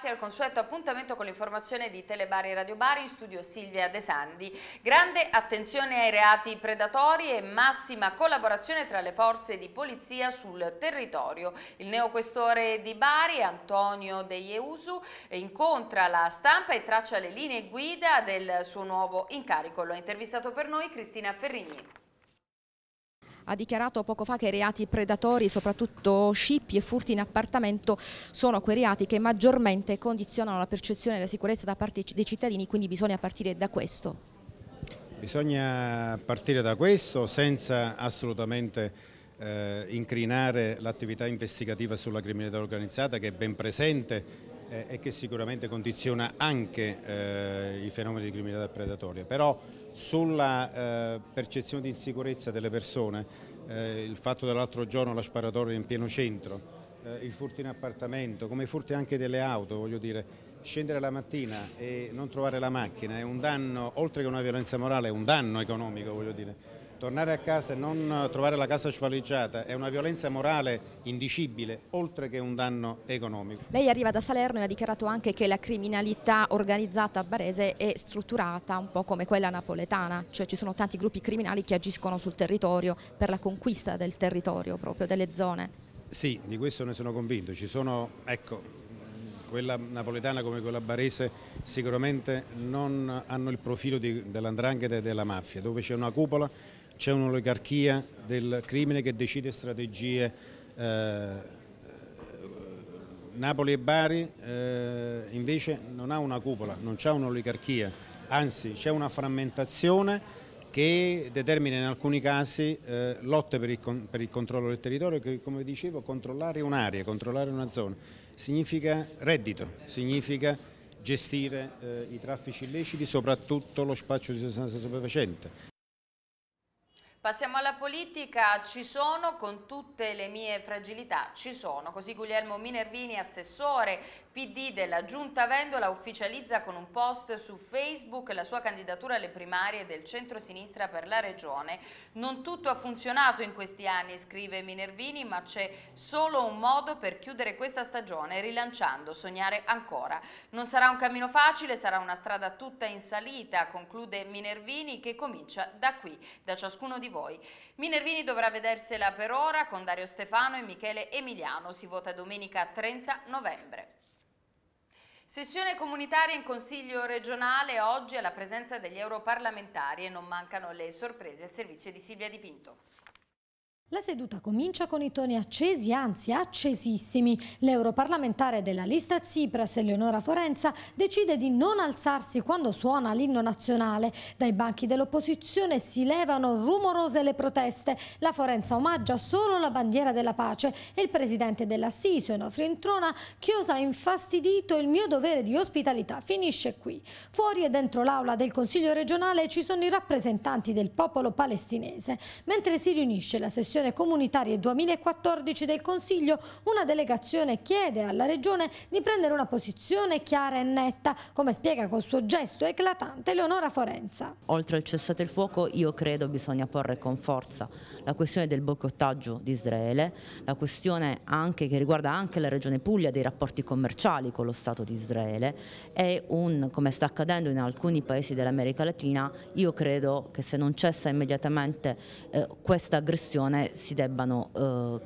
ritrovati al consueto appuntamento con l'informazione di Telebari e Radio Bari in studio Silvia De Sandi. Grande attenzione ai reati predatori e massima collaborazione tra le forze di polizia sul territorio. Il neoquestore di Bari, Antonio De Ieusu, incontra la stampa e traccia le linee guida del suo nuovo incarico. Lo ha intervistato per noi Cristina Ferrigni ha dichiarato poco fa che i reati predatori, soprattutto scippi e furti in appartamento, sono quei reati che maggiormente condizionano la percezione della sicurezza da parte dei cittadini, quindi bisogna partire da questo. Bisogna partire da questo senza assolutamente eh, incrinare l'attività investigativa sulla criminalità organizzata che è ben presente eh, e che sicuramente condiziona anche eh, i fenomeni di criminalità predatoria. Però sulla eh, percezione di insicurezza delle persone, eh, il fatto dell'altro giorno la sparatoria in pieno centro, eh, il furto in appartamento, come i furti anche delle auto, voglio dire, scendere la mattina e non trovare la macchina è un danno, oltre che una violenza morale, è un danno economico, voglio dire. Tornare a casa e non trovare la casa svaliggiata è una violenza morale indicibile, oltre che un danno economico. Lei arriva da Salerno e ha dichiarato anche che la criminalità organizzata a barese è strutturata un po' come quella napoletana, cioè ci sono tanti gruppi criminali che agiscono sul territorio per la conquista del territorio, proprio delle zone. Sì, di questo ne sono convinto. Ci sono, ecco, quella napoletana come quella barese sicuramente non hanno il profilo dell'andrangheta e della mafia, dove c'è una cupola c'è un'oligarchia del crimine che decide strategie. Eh, Napoli e Bari eh, invece non ha una cupola, non c'è un'oligarchia, anzi c'è una frammentazione che determina in alcuni casi eh, lotte per il, per il, controllo del territorio che come dicevo controllare un'area, controllare una zona significa reddito, significa gestire eh, i traffici illeciti, soprattutto lo spaccio di sostanza stupefacente. Passiamo alla politica, ci sono con tutte le mie fragilità, ci sono. Così Guglielmo Minervini, assessore PD della Giunta Vendola, ufficializza con un post su Facebook la sua candidatura alle primarie del centro-sinistra per la regione. Non tutto ha funzionato in questi anni, scrive Minervini, ma c'è solo un modo per chiudere questa stagione, rilanciando, sognare ancora. Non sarà un cammino facile, sarà una strada tutta in salita, conclude Minervini, che comincia da qui, da ciascuno di voi voi. Minervini dovrà vedersela per ora con Dario Stefano e Michele Emiliano. Si vota domenica 30 novembre. Sessione comunitaria in Consiglio regionale oggi alla presenza degli europarlamentari e non mancano le sorprese al servizio di Silvia Di Pinto. La seduta comincia con i toni accesi, anzi accesissimi. L'europarlamentare della lista Tsipras, Eleonora Forenza, decide di non alzarsi quando suona l'inno nazionale. Dai banchi dell'opposizione si levano rumorose le proteste. La Forenza omaggia solo la bandiera della pace e il presidente della Siso, Enofrio Introna, chiosa infastidito il mio dovere di ospitalità. Finisce qui. Fuori e dentro l'aula del Consiglio regionale ci sono i rappresentanti del popolo palestinese. Mentre si riunisce la sessione sessione comunitaria 2014 del Consiglio, una delegazione chiede alla Regione di prendere una posizione chiara e netta, come spiega col suo gesto eclatante Leonora Forenza. Oltre al cessate il fuoco, io credo bisogna porre con forza la questione del boicottaggio di Israele, la questione anche che riguarda anche la Regione Puglia dei rapporti commerciali con lo Stato di Israele e un, come sta accadendo in alcuni paesi dell'America Latina, io credo che se non cessa immediatamente eh, questa aggressione si, debbano,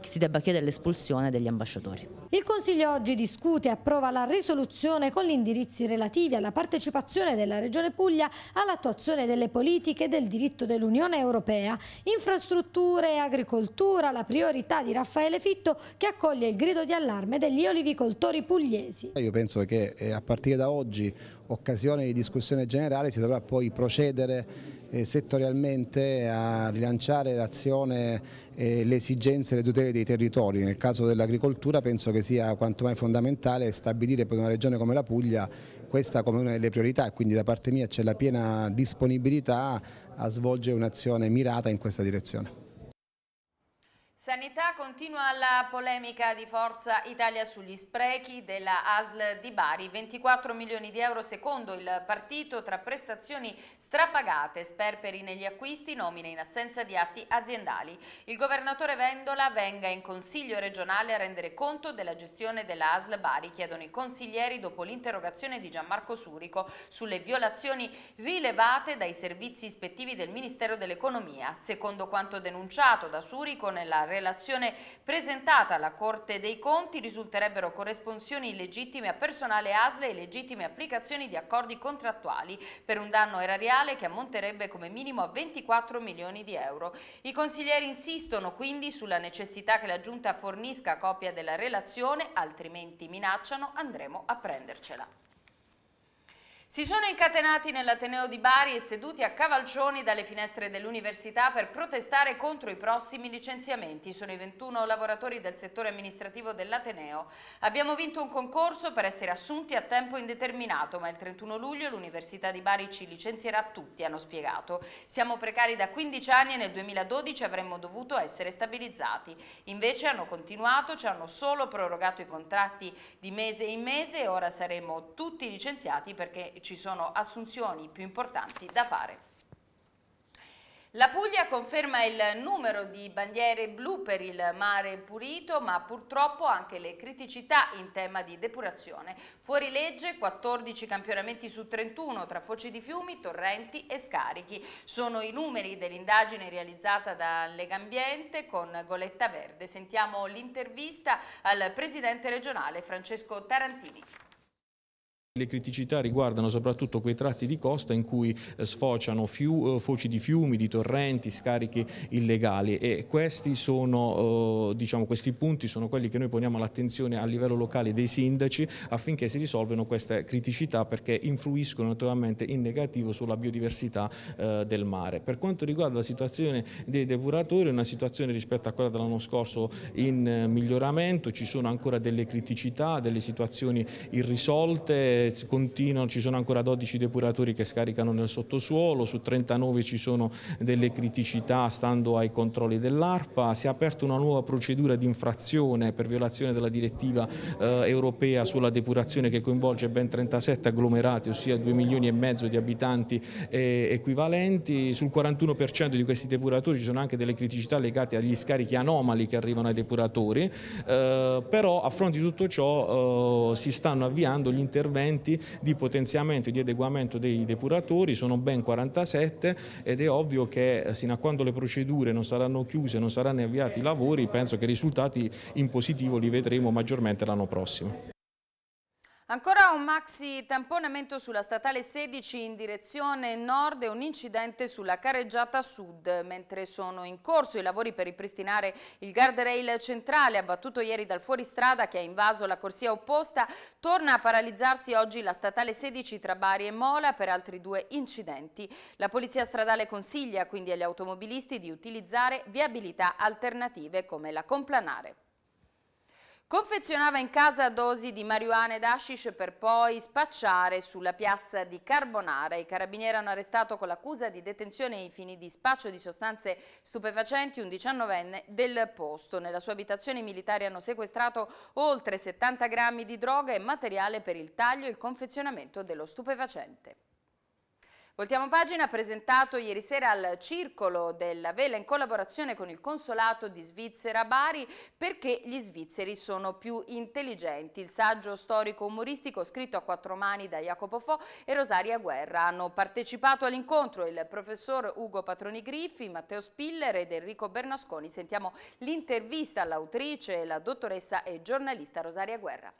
eh, si debba chiedere l'espulsione degli ambasciatori. Il Consiglio oggi discute e approva la risoluzione con gli indirizzi relativi alla partecipazione della Regione Puglia all'attuazione delle politiche del diritto dell'Unione Europea, infrastrutture e agricoltura, la priorità di Raffaele Fitto che accoglie il grido di allarme degli olivicoltori pugliesi. Io penso che eh, a partire da oggi, occasione di discussione generale, si dovrà poi procedere eh, settorialmente a rilanciare l'azione eh, le esigenze e le tutele dei territori. Nel caso dell'agricoltura penso che sia quanto mai fondamentale stabilire per una regione come la Puglia questa come una delle priorità, quindi da parte mia c'è la piena disponibilità a svolgere un'azione mirata in questa direzione. Sanità continua la polemica di Forza Italia sugli sprechi della ASL di Bari, 24 milioni di euro secondo il partito tra prestazioni strapagate, sperperi negli acquisti, nomine in assenza di atti aziendali. Il governatore Vendola venga in consiglio regionale a rendere conto della gestione della ASL Bari, chiedono i consiglieri dopo l'interrogazione di Gianmarco Surico sulle violazioni rilevate dai servizi ispettivi del Ministero dell'Economia. Secondo quanto denunciato da Surico nella relazione presentata alla Corte dei Conti risulterebbero corresponsioni illegittime a personale ASLE e legittime applicazioni di accordi contrattuali per un danno erariale che ammonterebbe come minimo a 24 milioni di euro. I consiglieri insistono quindi sulla necessità che la Giunta fornisca copia della relazione, altrimenti minacciano andremo a prendercela. Si sono incatenati nell'Ateneo di Bari e seduti a cavalcioni dalle finestre dell'università per protestare contro i prossimi licenziamenti. Sono i 21 lavoratori del settore amministrativo dell'Ateneo. Abbiamo vinto un concorso per essere assunti a tempo indeterminato, ma il 31 luglio l'Università di Bari ci licenzierà tutti, hanno spiegato. Siamo precari da 15 anni e nel 2012 avremmo dovuto essere stabilizzati. Invece hanno continuato, ci hanno solo prorogato i contratti di mese in mese e ora saremo tutti licenziati perché ci sono assunzioni più importanti da fare. La Puglia conferma il numero di bandiere blu per il mare pulito, ma purtroppo anche le criticità in tema di depurazione. Fuori legge 14 campionamenti su 31 tra foci di fiumi, torrenti e scarichi. Sono i numeri dell'indagine realizzata da Legambiente con Goletta Verde. Sentiamo l'intervista al presidente regionale Francesco Tarantini. Le criticità riguardano soprattutto quei tratti di costa in cui eh, sfociano fiu, eh, foci di fiumi, di torrenti, scarichi illegali e questi, sono, eh, diciamo, questi punti sono quelli che noi poniamo all'attenzione a livello locale dei sindaci affinché si risolvano queste criticità perché influiscono naturalmente in negativo sulla biodiversità del mare. Per quanto riguarda la situazione dei depuratori, è una situazione rispetto a quella dell'anno scorso in miglioramento, ci sono ancora delle criticità, delle situazioni irrisolte continuano, ci sono ancora 12 depuratori che scaricano nel sottosuolo, su 39 ci sono delle criticità stando ai controlli dell'ARPA, si è aperta una nuova procedura di infrazione per violazione della direttiva eh, europea sulla depurazione che coinvolge ben 37 agglomerati, ossia 2 milioni e mezzo di abitanti eh, equivalenti, sul 41% di questi depuratori ci sono anche delle criticità legate agli scarichi anomali che arrivano ai depuratori, eh, però a fronte di tutto ciò eh, si stanno avviando gli interventi interventi di potenziamento e di adeguamento dei depuratori, sono ben 47 ed è ovvio che eh, sino a quando le procedure non saranno chiuse, non saranno avviati i lavori, penso che i risultati in positivo li vedremo maggiormente l'anno prossimo. Ancora un maxi tamponamento sulla statale 16 in direzione nord e un incidente sulla carreggiata sud, mentre sono in corso i lavori per ripristinare il guardrail centrale abbattuto ieri dal fuoristrada che ha invaso la corsia opposta, torna a paralizzarsi oggi la statale 16 tra Bari e Mola per altri due incidenti. La polizia stradale consiglia quindi agli automobilisti di utilizzare viabilità alternative come la complanare. Confezionava in casa dosi di marijuana ed hashish per poi spacciare sulla piazza di Carbonara. I carabinieri hanno arrestato con l'accusa di detenzione ai fini di spaccio di sostanze stupefacenti un 19enne del posto. Nella sua abitazione i militari hanno sequestrato oltre 70 grammi di droga e materiale per il taglio e il confezionamento dello stupefacente. Voltiamo pagina, presentato ieri sera al Circolo della Vela in collaborazione con il Consolato di Svizzera a Bari perché gli svizzeri sono più intelligenti. Il saggio storico-umoristico scritto a quattro mani da Jacopo Fo e Rosaria Guerra hanno partecipato all'incontro il professor Ugo Patroni Griffi, Matteo Spiller ed Enrico Bernasconi. Sentiamo l'intervista all'autrice, la dottoressa e giornalista Rosaria Guerra.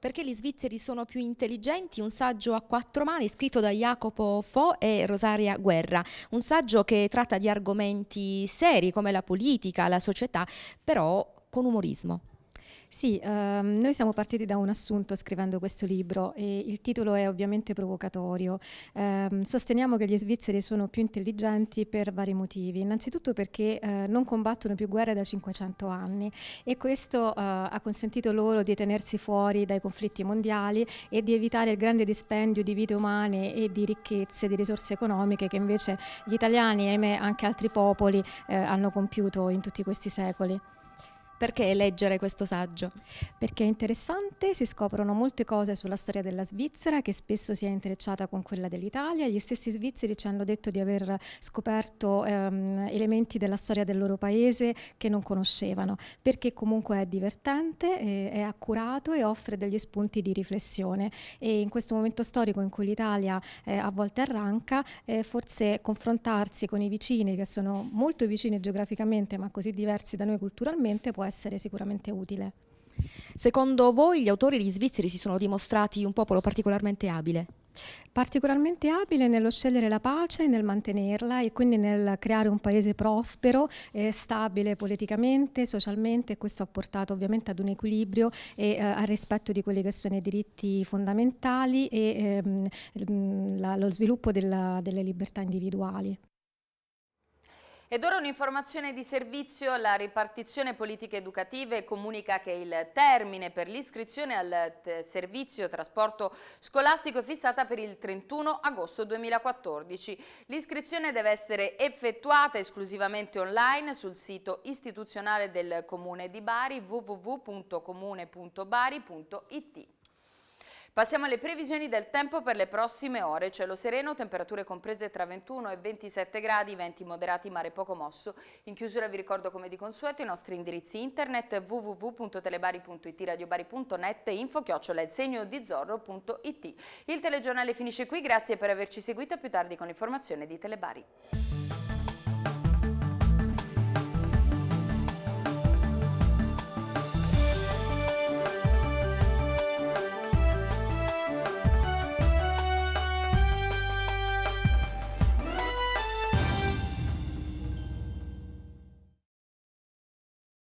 Perché gli svizzeri sono più intelligenti? Un saggio a quattro mani scritto da Jacopo Fo e Rosaria Guerra. Un saggio che tratta di argomenti seri come la politica, la società, però con umorismo. Sì, ehm, noi siamo partiti da un assunto scrivendo questo libro e il titolo è ovviamente provocatorio. Ehm, sosteniamo che gli svizzeri sono più intelligenti per vari motivi, innanzitutto perché eh, non combattono più guerre da 500 anni e questo eh, ha consentito loro di tenersi fuori dai conflitti mondiali e di evitare il grande dispendio di vite umane e di ricchezze, di risorse economiche che invece gli italiani e anche altri popoli eh, hanno compiuto in tutti questi secoli. Perché leggere questo saggio? Perché è interessante, si scoprono molte cose sulla storia della Svizzera che spesso si è intrecciata con quella dell'Italia. Gli stessi svizzeri ci hanno detto di aver scoperto ehm, elementi della storia del loro paese che non conoscevano, perché comunque è divertente, eh, è accurato e offre degli spunti di riflessione. E in questo momento storico in cui l'Italia eh, a volte arranca, eh, forse confrontarsi con i vicini che sono molto vicini geograficamente ma così diversi da noi culturalmente può essere sicuramente utile. Secondo voi gli autori gli svizzeri si sono dimostrati un popolo particolarmente abile? particolarmente abile nello scegliere la pace, e nel mantenerla e quindi nel creare un paese prospero, e stabile politicamente, socialmente e questo ha portato ovviamente ad un equilibrio e eh, al rispetto di quelli che sono i diritti fondamentali e ehm, la, lo sviluppo della, delle libertà individuali. Ed ora un'informazione di servizio, la ripartizione politiche educative comunica che il termine per l'iscrizione al servizio trasporto scolastico è fissata per il 31 agosto 2014. L'iscrizione deve essere effettuata esclusivamente online sul sito istituzionale del Comune di Bari www.comune.bari.it. Passiamo alle previsioni del tempo per le prossime ore. Cielo sereno, temperature comprese tra 21 e 27 gradi, venti moderati, mare poco mosso. In chiusura vi ricordo come di consueto i nostri indirizzi internet www.telebari.it, radiobari.net, info chiocciola il segno di zorro.it. Il telegiornale finisce qui, grazie per averci seguito, a più tardi con l'informazione di Telebari.